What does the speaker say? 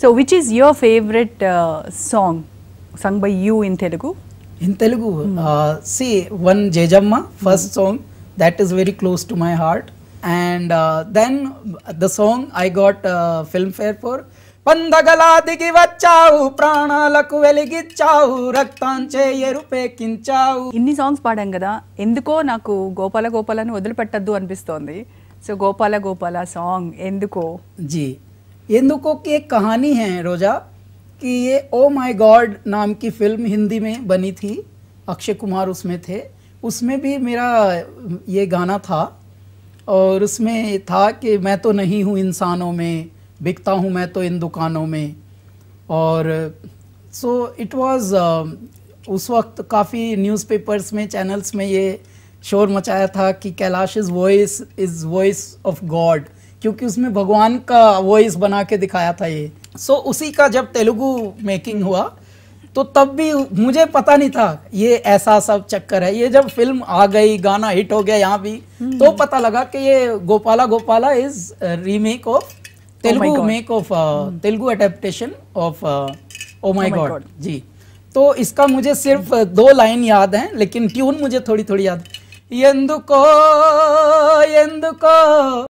So, which is your favorite uh, song sung by you in Telugu? In Telugu, mm. uh, see one Jejamma, first mm. song that is very close to my heart, and uh, then the song I got uh, film fair for. పందగలా దిగి వచ్చావు ప్రాణాలకు వెలిగిచ్చావు రక్తాంచే ఎరుపేకించావు ఇన్ని songs పాడాం కదా ఎందుకో నాకు గోపాల గోపాలను వదిలిపెట్టద్దు అనిపిస్తోంది సో గోపాల గోపాల సాంగ్ ఎందుకో జీ लोगों की एक कहानी है रोजा कि ये ओ माय गॉड नाम की फिल्म हिंदी में बनी थी अक्षय कुमार उसमें थे उसमें भी मेरा ये गाना था और उसमें था कि मैं तो नहीं हूँ इंसानों में बिकता हूँ मैं तो इन दुकानों में और सो इट वाज उस वक्त काफ़ी न्यूज़पेपर्स में चैनल्स में ये शोर मचाया था कि Kailash is voice is voice of god क्योंकि उसमें भगवान का वॉइस बना के दिखाया था ये सो so, उसी का जब तेलुगु मेकिंग हुआ तो तब भी मुझे पता नहीं था ये ऐसा सब चक्कर है ये जब फिल्म आ गई गाना हिट हो गया यहाँ भी तो हम्म। पता लगा कि ये Gopala Gopala is remake of Telugu oh uh, make hmm. Of Telugu adaptation of oh my god ji तो इसका मुझे सिर्फ दो लाइन याद है लेकिन ट्यून मुझे थोड़ी थोड़ी याद है ఎందుకో